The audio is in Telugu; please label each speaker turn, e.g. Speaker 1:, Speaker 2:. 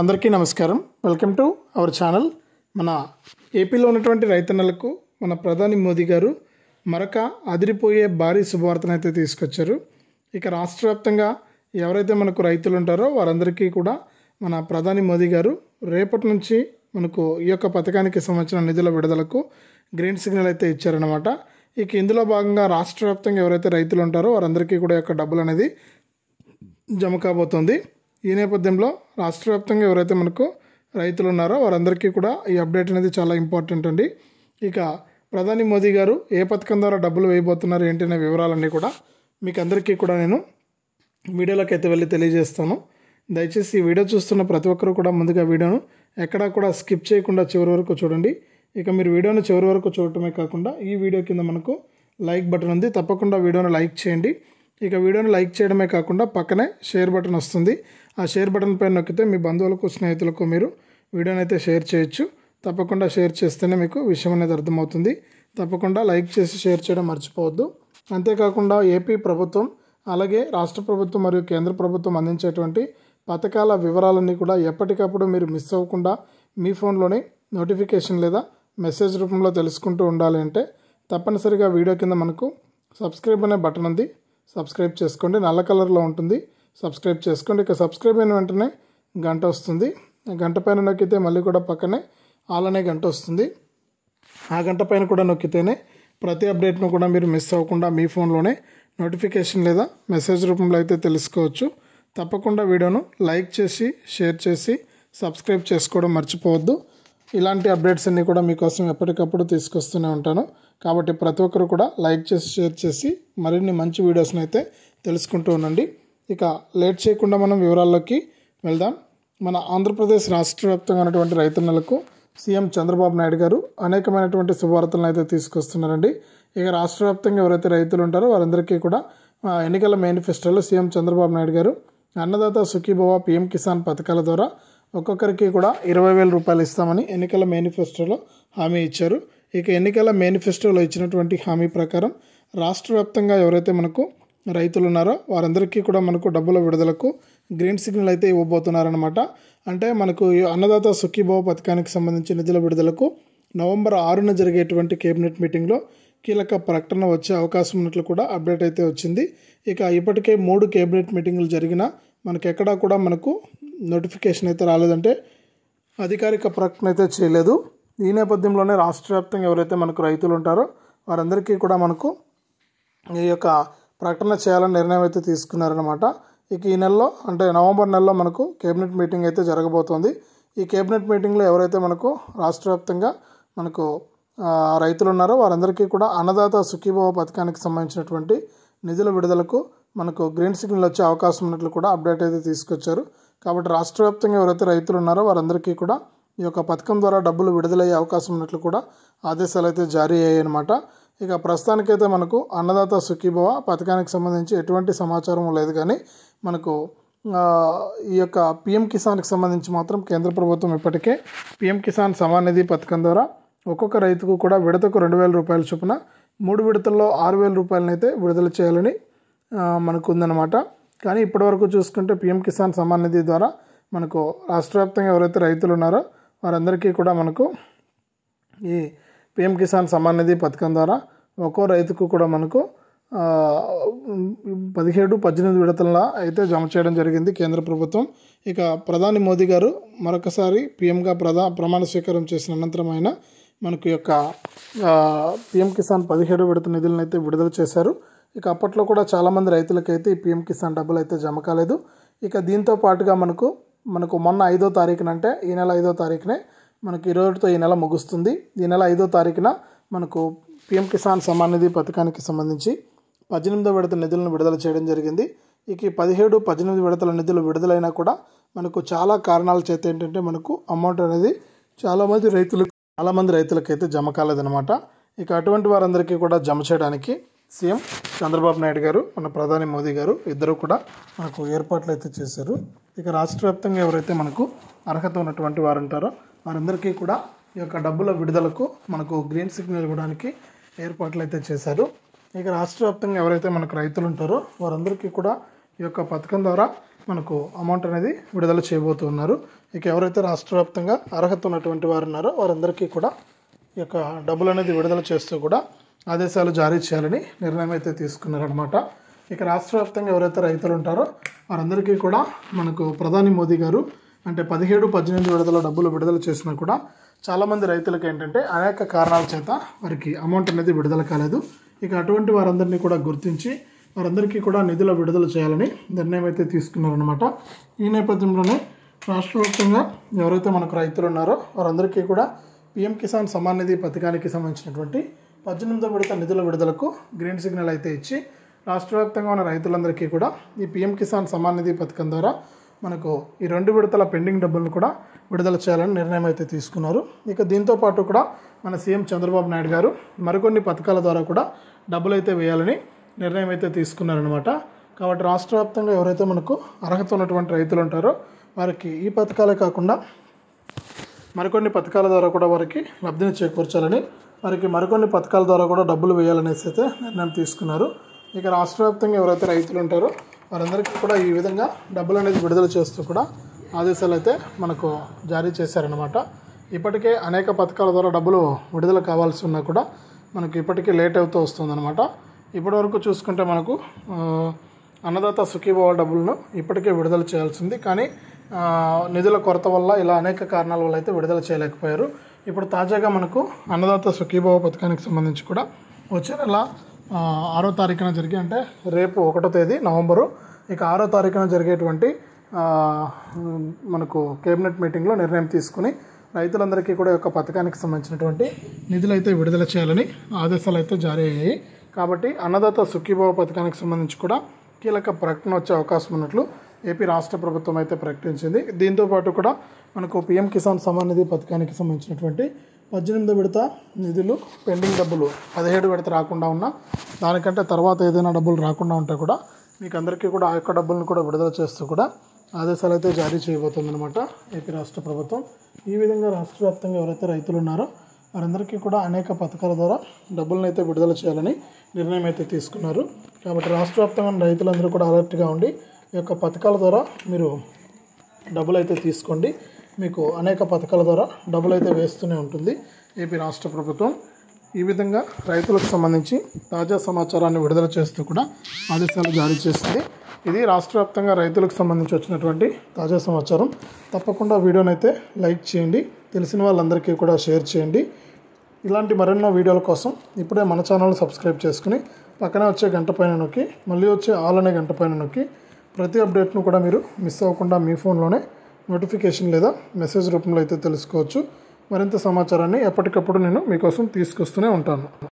Speaker 1: అందరికీ నమస్కారం వెల్కమ్ టు అవర్ ఛానల్ మన ఏపీలో ఉన్నటువంటి రైతన్నలకు మన ప్రధాని మోదీ గారు మరొక అదిరిపోయే భారీ శుభవార్తను అయితే తీసుకొచ్చారు ఇక రాష్ట్ర వ్యాప్తంగా ఎవరైతే మనకు రైతులు ఉంటారో వారందరికీ కూడా మన ప్రధాని మోదీ గారు రేపటి నుంచి మనకు ఈ యొక్క పథకానికి సంబంధించిన నిధుల విడుదలకు గ్రీన్ సిగ్నల్ అయితే ఇచ్చారనమాట ఇక ఇందులో భాగంగా రాష్ట్ర వ్యాప్తంగా ఎవరైతే రైతులు ఉంటారో వారందరికీ కూడా యొక్క డబ్బులు అనేది జమ కాబోతుంది ఈ నేపథ్యంలో రాష్ట్ర వ్యాప్తంగా ఎవరైతే మనకు రైతులు ఉన్నారో వారందరికీ కూడా ఈ అప్డేట్ అనేది చాలా ఇంపార్టెంట్ అండి ఇక ప్రధాని మోదీ గారు ఏ పథకం ద్వారా డబ్బులు వేయబోతున్నారు ఏంటి అనే వివరాలన్నీ కూడా మీకు అందరికీ కూడా నేను వీడియోలోకి అయితే వెళ్ళి తెలియజేస్తాను దయచేసి ఈ వీడియో చూస్తున్న ప్రతి ఒక్కరు కూడా ముందుగా వీడియోను ఎక్కడా కూడా స్కిప్ చేయకుండా చివరి వరకు చూడండి ఇక మీరు వీడియోను చివరి వరకు చూడటమే కాకుండా ఈ వీడియో కింద మనకు లైక్ బటన్ ఉంది తప్పకుండా వీడియోను లైక్ చేయండి ఇక వీడియోను లైక్ చేయడమే కాకుండా పక్కనే షేర్ బటన్ వస్తుంది ఆ షేర్ బటన్ పైన నొక్కితే మీ బంధువులకు స్నేహితులకు మీరు వీడియోని అయితే షేర్ చేయొచ్చు తప్పకుండా షేర్ చేస్తేనే మీకు విషయం అనేది అర్థమవుతుంది తప్పకుండా లైక్ చేసి షేర్ చేయడం మర్చిపోవద్దు అంతేకాకుండా ఏపీ ప్రభుత్వం అలాగే రాష్ట్ర ప్రభుత్వం మరియు కేంద్ర ప్రభుత్వం అందించేటువంటి పథకాల వివరాలన్నీ కూడా ఎప్పటికప్పుడు మీరు మిస్ అవ్వకుండా మీ ఫోన్లోనే నోటిఫికేషన్ లేదా మెసేజ్ రూపంలో తెలుసుకుంటూ ఉండాలి అంటే తప్పనిసరిగా వీడియో కింద మనకు సబ్స్క్రైబ్ అనే బటన్ ఉంది సబ్స్క్రైబ్ చేసుకోండి నల్ల కలర్లో ఉంటుంది సబ్స్క్రైబ్ చేసుకోండి ఇక సబ్స్క్రైబ్ అయిన వెంటనే గంట వస్తుంది గంట పైన నొక్కితే మళ్ళీ కూడా పక్కనే అలానే గంట వస్తుంది ఆ గంట పైన కూడా నొక్కితేనే ప్రతి అప్డేట్ను కూడా మీరు మిస్ అవ్వకుండా మీ ఫోన్లోనే నోటిఫికేషన్ లేదా మెసేజ్ రూపంలో అయితే తెలుసుకోవచ్చు తప్పకుండా వీడియోను లైక్ చేసి షేర్ చేసి సబ్స్క్రైబ్ చేసుకోవడం మర్చిపోవద్దు ఇలాంటి అప్డేట్స్ అన్నీ కూడా మీకోసం ఎప్పటికప్పుడు తీసుకొస్తూనే ఉంటాను కాబట్టి ప్రతి ఒక్కరు కూడా లైక్ చేసి షేర్ చేసి మరిన్ని మంచి వీడియోస్ని అయితే తెలుసుకుంటూ ఉండండి ఇక లేట్ చేయకుండా మనం వివరాల్లోకి వెళ్దాం మన ఆంధ్రప్రదేశ్ రాష్ట్ర వ్యాప్తంగా ఉన్నటువంటి రైతన్నలకు సీఎం చంద్రబాబు నాయుడు గారు అనేకమైనటువంటి శుభవార్తలను అయితే తీసుకొస్తున్నారండి ఇక రాష్ట్ర వ్యాప్తంగా ఎవరైతే రైతులు ఉంటారో వారందరికీ కూడా ఎన్నికల మేనిఫెస్టోలో సీఎం చంద్రబాబు నాయుడు గారు అన్నదాత సుఖీభవ పిఎం కిసాన్ పథకాల ద్వారా ఒక్కొక్కరికి కూడా ఇరవై వేల రూపాయలు ఇస్తామని ఎన్నికల మేనిఫెస్టోలో హామీ ఇచ్చారు ఇక ఎన్నికల మేనిఫెస్టోలో ఇచ్చినటువంటి హామీ ప్రకారం రాష్ట్ర వ్యాప్తంగా ఎవరైతే మనకు రైతులు ఉన్నారో వారందరికీ కూడా మనకు డబ్బుల విడుదలకు గ్రీన్ సిగ్నల్ అయితే ఇవ్వబోతున్నారనమాట అంటే మనకు అన్నదాత సుఖీభావ పథకానికి సంబంధించి నిధుల విడుదలకు నవంబర్ ఆరున జరిగేటువంటి కేబినెట్ మీటింగ్లో కీలక ప్రకటన వచ్చే అవకాశం ఉన్నట్లు కూడా అప్డేట్ అయితే వచ్చింది ఇక ఇప్పటికే మూడు కేబినెట్ మీటింగులు జరిగినా మనకు ఎక్కడా కూడా మనకు నోటిఫికేషన్ అయితే రాలేదంటే అధికారిక ప్రకటన అయితే చేయలేదు ఈ నేపథ్యంలోనే రాష్ట్ర వ్యాప్తంగా ఎవరైతే మనకు రైతులు ఉంటారో వారందరికీ కూడా మనకు ఈ యొక్క ప్రకటన చేయాలని నిర్ణయం అయితే తీసుకున్నారనమాట ఇక ఈ నెలలో అంటే నవంబర్ నెలలో మనకు కేబినెట్ మీటింగ్ అయితే జరగబోతోంది ఈ కేబినెట్ మీటింగ్లో ఎవరైతే మనకు రాష్ట్ర వ్యాప్తంగా మనకు రైతులు ఉన్నారో వారందరికీ కూడా అన్నదాత సుఖీభవ పథకానికి సంబంధించినటువంటి నిధుల విడుదలకు మనకు గ్రీన్ సిగ్నల్ వచ్చే అవకాశం ఉన్నట్లు కూడా అప్డేట్ అయితే తీసుకొచ్చారు కాబట్టి రాష్ట్ర వ్యాప్తంగా ఎవరైతే రైతులు ఉన్నారో వారందరికీ కూడా ఈ యొక్క పథకం ద్వారా డబ్బులు విడుదలయ్యే అవకాశం ఉన్నట్లు కూడా ఆదేశాలు అయితే జారీ అయ్యాయన్నమాట ఇక ప్రస్తుతానికైతే మనకు అన్నదాత సుఖీభవ పథకానికి సంబంధించి ఎటువంటి సమాచారం లేదు కానీ మనకు ఈ యొక్క పిఎం కిసాన్కి సంబంధించి మాత్రం కేంద్ర ప్రభుత్వం ఇప్పటికే పిఎం కిసాన్ సమాన్ నిధి పథకం ద్వారా ఒక్కొక్క రైతుకు కూడా విడతకు రెండు వేల రూపాయల చొప్పున మూడు విడతల్లో ఆరు వేల రూపాయలనైతే విడుదల చేయాలని మనకు ఉందన్నమాట కానీ ఇప్పటివరకు చూసుకుంటే పిఎం కిసాన్ సమాన్ నిధి ద్వారా మనకు రాష్ట్ర వ్యాప్తంగా ఎవరైతే రైతులు ఉన్నారో వారందరికీ కూడా మనకు ఈ పిఎం కిసాన్ సమాన్ నిధి పథకం ద్వారా ఒక్కో రైతుకు కూడా మనకు పదిహేడు పద్దెనిమిది విడతల అయితే జమ చేయడం జరిగింది కేంద్ర ప్రభుత్వం ఇక ప్రధాని మోదీ గారు మరొకసారి పీఎంగా ప్రధా ప్రమాణ స్వీకారం చేసిన అనంతరం ఆయన మనకు యొక్క పీఎం కిసాన్ పదిహేడు విడత నిధులను అయితే విడుదల చేశారు ఇక అప్పట్లో కూడా చాలామంది రైతులకైతే ఈ పీఎం కిసాన్ డబ్బులు అయితే జమ కాలేదు ఇక దీంతో పాటుగా మనకు మనకు మొన్న ఐదో తారీఖున అంటే ఈ నెల ఐదో తారీఖునే మనకి ఈరోజుతో ఈ నెల ముగుస్తుంది ఈ నెల ఐదో తారీఖున మనకు పిఎం కిసాన్ సమ్మాన్ నిధి పథకానికి సంబంధించి పద్దెనిమిదో విడత నిధులను విడుదల చేయడం జరిగింది ఇక పదిహేడు పద్దెనిమిది విడతల నిధులు విడుదలైనా కూడా మనకు చాలా కారణాల చేత ఏంటంటే మనకు అమౌంట్ అనేది చాలామంది రైతులు చాలామంది రైతులకైతే జమ కాలేదనమాట ఇక అటువంటి వారందరికీ కూడా జమ చేయడానికి సీఎం చంద్రబాబు నాయుడు గారు మన ప్రధాని మోదీ గారు ఇద్దరు కూడా మనకు ఏర్పాట్లు అయితే చేశారు ఇక రాష్ట్ర వ్యాప్తంగా ఎవరైతే మనకు అర్హత ఉన్నటువంటి వారు ఉంటారో వారందరికీ కూడా ఈ యొక్క డబ్బుల విడుదలకు మనకు గ్రీన్ సిగ్నల్ ఇవ్వడానికి ఏర్పాట్లు అయితే చేశారు ఇక రాష్ట్ర వ్యాప్తంగా ఎవరైతే మనకు రైతులు ఉంటారో వారందరికీ కూడా ఈ యొక్క పథకం ద్వారా మనకు అమౌంట్ అనేది విడుదల చేయబోతున్నారు ఇక ఎవరైతే రాష్ట్ర వ్యాప్తంగా అర్హత ఉన్నటువంటి వారు ఉన్నారో వారందరికీ కూడా ఈ యొక్క డబ్బులు అనేది విడుదల చేస్తూ కూడా ఆదేశాలు జారీ చేయాలని నిర్ణయం అయితే తీసుకున్నారనమాట ఇక రాష్ట్ర వ్యాప్తంగా ఎవరైతే రైతులు ఉంటారో వారందరికీ కూడా మనకు ప్రధాని మోదీ గారు అంటే పదిహేడు పద్దెనిమిది విడతల డబ్బులు విడుదల చేసినా కూడా చాలామంది రైతులకు ఏంటంటే అనేక కారణాల చేత వారికి అమౌంట్ అనేది విడుదల కాలేదు ఇక అటువంటి వారందరినీ కూడా గుర్తించి వారందరికీ కూడా నిధుల విడుదల చేయాలని నిర్ణయం అయితే తీసుకున్నారనమాట ఈ నేపథ్యంలోనే రాష్ట్ర వ్యాప్తంగా ఎవరైతే మనకు రైతులు ఉన్నారో వారందరికీ కూడా పీఎం కిసాన్ సమాన్ నిధి పథకానికి సంబంధించినటువంటి పద్దెనిమిదో విడత నిధుల విడుదలకు గ్రీన్ సిగ్నల్ అయితే ఇచ్చి రాష్ట్ర వ్యాప్తంగా ఉన్న రైతులందరికీ కూడా ఈ పీఎం కిసాన్ సమాన్ నిధి పథకం ద్వారా మనకు ఈ రెండు విడతల పెండింగ్ డబ్బులను కూడా విడుదల చేయాలని నిర్ణయం అయితే తీసుకున్నారు ఇక దీంతో పాటు కూడా మన సీఎం చంద్రబాబు నాయుడు గారు మరికొన్ని పథకాల ద్వారా కూడా డబ్బులు అయితే వేయాలని నిర్ణయం అయితే తీసుకున్నారనమాట కాబట్టి రాష్ట్ర వ్యాప్తంగా ఎవరైతే మనకు అర్హత ఉన్నటువంటి రైతులు ఉంటారో వారికి ఈ పథకాలే కాకుండా మరికొన్ని పథకాల ద్వారా కూడా వారికి లబ్ధిని చేకూర్చాలని వారికి మరికొన్ని పథకాల ద్వారా కూడా డబ్బులు వేయాలనేసి అయితే నిర్ణయం తీసుకున్నారు ఇక రాష్ట్ర వ్యాప్తంగా ఎవరైతే రైతులు ఉంటారో వారందరికీ కూడా ఈ విధంగా డబ్బులు అనేది విడుదల చేస్తూ కూడా ఆదేశాలు అయితే మనకు జారీ చేశారనమాట ఇప్పటికే అనేక పథకాల ద్వారా డబ్బులు విడుదల కావాల్సి ఉన్నా కూడా మనకు ఇప్పటికే లేట్ అవుతూ వస్తుందన్నమాట ఇప్పటివరకు చూసుకుంటే మనకు అన్నదాత సుఖీభావ డబ్బులను ఇప్పటికే విడుదల చేయాల్సింది కానీ నిధుల కొరత వల్ల ఇలా అనేక కారణాల వల్ల అయితే విడుదల చేయలేకపోయారు ఇప్పుడు తాజాగా మనకు అన్నదాత సుఖీభావ పథకానికి సంబంధించి కూడా వచ్చే నెల ఆరో తారీఖున జరిగి అంటే రేపు ఒకటో తేదీ నవంబరు ఇక ఆరో తారీఖున జరిగేటువంటి మనకు కేబినెట్ మీటింగ్లో నిర్ణయం తీసుకుని రైతులందరికీ కూడా యొక్క పథకానికి సంబంధించినటువంటి నిధులు అయితే విడుదల చేయాలని ఆదేశాలు అయితే జారీ అయ్యాయి కాబట్టి అన్నదాత సుఖీభావ పథకానికి సంబంధించి కూడా కీలక ప్రకటన వచ్చే అవకాశం ఉన్నట్లు ఏపీ రాష్ట్ర ప్రభుత్వం అయితే ప్రకటించింది దీంతోపాటు కూడా మనకు పీఎం కిసాన్ సమాన్ నిధి పథకానికి సంబంధించినటువంటి పద్దెనిమిది విడత నిధులు పెండింగ్ డబ్బులు పదిహేడు విడత రాకుండా ఉన్నా దానికంటే తర్వాత ఏదైనా డబ్బులు రాకుండా ఉంటే కూడా మీకు అందరికీ కూడా ఆ యొక్క డబ్బులను కూడా విడుదల చేస్తూ కూడా ఆదేశాలు అయితే జారీ చేయబోతుందన్నమాట ఏపీ రాష్ట్ర ప్రభుత్వం ఈ విధంగా రాష్ట్ర వ్యాప్తంగా ఎవరైతే రైతులు ఉన్నారో వారందరికీ కూడా అనేక పథకాల ద్వారా డబ్బులను అయితే విడుదల చేయాలని నిర్ణయం అయితే తీసుకున్నారు కాబట్టి రాష్ట్ర వ్యాప్తంగా రైతులందరూ కూడా అలర్ట్గా ఉండి ఈ యొక్క పథకాల ద్వారా మీరు డబ్బులు అయితే తీసుకోండి మీకు అనేక పథకాల ద్వారా డబ్బులు అయితే వేస్తూనే ఉంటుంది ఏపీ రాష్ట్ర ప్రభుత్వం ఈ విధంగా రైతులకు సంబంధించి తాజా సమాచారాన్ని విడుదల చేస్తూ కూడా ఆదేశాలు జారీ చేసింది ఇది రాష్ట్ర వ్యాప్తంగా రైతులకు సంబంధించి వచ్చినటువంటి తాజా సమాచారం తప్పకుండా వీడియోనైతే లైక్ చేయండి తెలిసిన వాళ్ళందరికీ కూడా షేర్ చేయండి ఇలాంటి మరెన్నో వీడియోల కోసం ఇప్పుడే మన ఛానల్ని సబ్స్క్రైబ్ చేసుకుని పక్కనే వచ్చే గంట పైన నొక్కి మళ్ళీ వచ్చే ఆల్ అనే గంట పైన నొక్కి ప్రతి అప్డేట్ను కూడా మీరు మిస్ అవ్వకుండా మీ ఫోన్లోనే నోటిఫికేషన్ లేదా మెసేజ్ రూపంలో అయితే తెలుసుకోవచ్చు మరింత సమాచారాన్ని ఎప్పటికప్పుడు నేను మీకోసం తీసుకొస్తూనే ఉంటాను